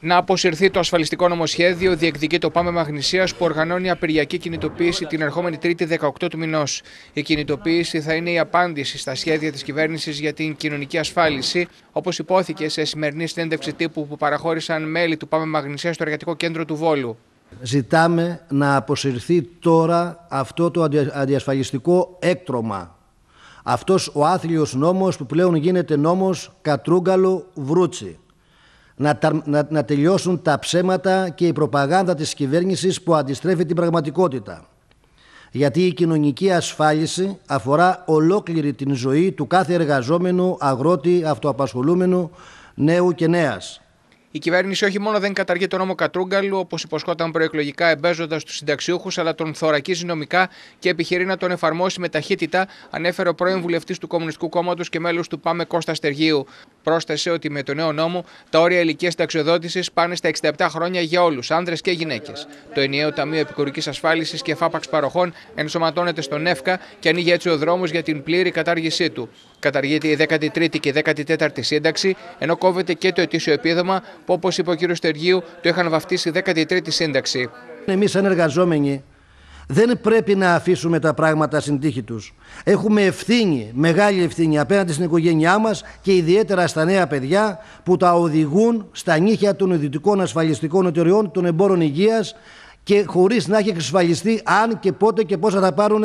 Να αποσυρθεί το ασφαλιστικό νομοσχέδιο, διεκδικεί το Πάμε Μαγνησία που οργανώνει απεργιακή κινητοποίηση την ερχόμενη Τρίτη 18 του μηνός. Η κινητοποίηση θα είναι η απάντηση στα σχέδια της κυβέρνησης για την κοινωνική ασφάλιση, όπως υπόθηκε σε σημερινή συνέντευξη τύπου που παραχώρησαν μέλη του Πάμε Μαγνησία στο εργατικό κέντρο του Βόλου. Ζητάμε να αποσυρθεί τώρα αυτό το αντιασφαλιστικό έκτρωμα. Αυτός ο άθλιος νόμος που πλέον γίνεται νόμος Κατρούγκαλο Βρούτσι να, να, να τελειώσουν τα ψέματα και η προπαγάνδα της κυβέρνησης που αντιστρέφει την πραγματικότητα. Γιατί η κοινωνική ασφάλιση αφορά ολόκληρη την ζωή του κάθε εργαζόμενου, αγρότη, αυτοαπασχολούμενου, νέου και νέας. Η κυβέρνηση όχι μόνο δεν καταργεί τον νόμο Κατρούγκαλου, όπως υποσχόταν προεκλογικά εμπέζοντας τους συνταξιούχους, αλλά τον θωρακίζει νομικά και επιχειρεί να τον εφαρμόσει με ταχύτητα, ανέφερε ο πρώην βουλευτής του Κομμουνιστικού Κόμματος και μέλος του ΠΑΜΕ Κώστας Στεργίου. Πρόσθεσε ότι με το νέο νόμο τα όρια ηλικίας ταξιοδότησης πάνε στα 67 χρόνια για όλους, άνδρες και γυναίκες. Το ενιαίο Ταμείο Επικουρικής Ασφάλισης και Φάπαξ Παροχών ενσωματώνεται στον ΕΦΚΑ και ανοίγει έτσι ο δρόμος για την πλήρη κατάργησή του. Καταργείται η 13η και 14η σύνταξη, ενώ κόβεται και το ετήσιο επίδομα που, όπως είπε ο κ. Στεργίου, το είχαν βαφτίσει 13η σύνταξη. Εμείς, σαν εργαζόμενοι, δεν πρέπει να αφήσουμε τα πράγματα στην τύχη τους. Έχουμε ευθύνη, μεγάλη ευθύνη απέναντι στην οικογένειά μας και ιδιαίτερα στα νέα παιδιά που τα οδηγούν στα νύχια των ιδιωτικών ασφαλιστικών εταιριών, των εμπόρων υγείας και χωρίς να έχει εξασφαλιστεί αν και πότε και πόσα θα πάρουν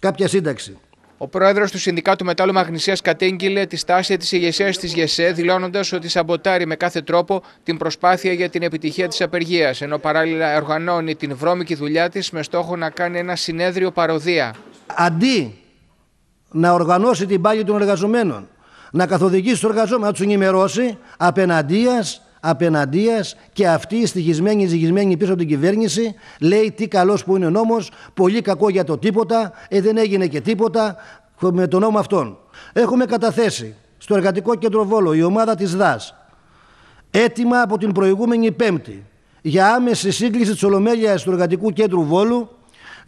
κάποια σύνταξη. Ο πρόεδρος του Συνδικάτου Μετάλλου Μαγνησίας κατέγγειλε τη στάση της ηγεσίας της ΓΕΣΕ, δηλώνοντας ότι σαμποτάρει με κάθε τρόπο την προσπάθεια για την επιτυχία της απεργίας, ενώ παράλληλα οργανώνει την βρώμικη δουλειά της με στόχο να κάνει ένα συνέδριο παροδία. Αντί να οργανώσει την πάλη των εργαζομένων, να καθοδηγήσει τους εργαζόμενους, να τους ενημερώσει απέναντίας απέναντίας και αυτή η στοιχισμένη, ζυγισμένη πίσω από την κυβέρνηση λέει τι καλός που είναι ο νόμος, πολύ κακό για το τίποτα, ε, δεν έγινε και τίποτα με τον νόμο αυτόν. Έχουμε καταθέσει στο Εργατικό Κέντρο Βόλο η ομάδα της ΔΑΣ έτοιμα από την προηγούμενη Πέμπτη για άμεση σύγκληση της Ολομέλειας του Εργατικού Κέντρου Βόλου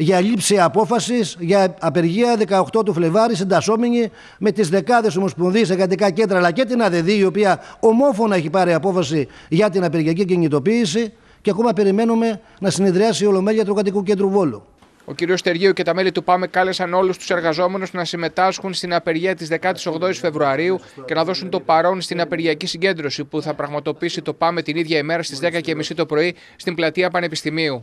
για λήψη απόφασης για απεργία 18 του Φλεβάρη συντασσόμενη με τις δεκάδες ομοσπονδίες, εργατικά κέντρα, αλλά και την ΑΔΔ, η οποία ομόφωνα έχει πάρει απόφαση για την απεργιακή κινητοποίηση. Και ακόμα περιμένουμε να συνεδριάσει η Ολομέλεια του Εργατικού Κέντρου Βόλου. Ο κ. Στεργίου και τα μέλη του ΠΑΜΕ κάλεσαν όλους τους εργαζόμενους να συμμετάσχουν στην απεργία της 18η Φεβρουαρίου και να δώσουν το παρόν στην απεργιακή συγκέντρωση που θα πραγματοποιήσει το ΠΑΜΕ την ίδια ημέρα στις 10.30 το πρωί στην πλατεία Πανεπιστημίου.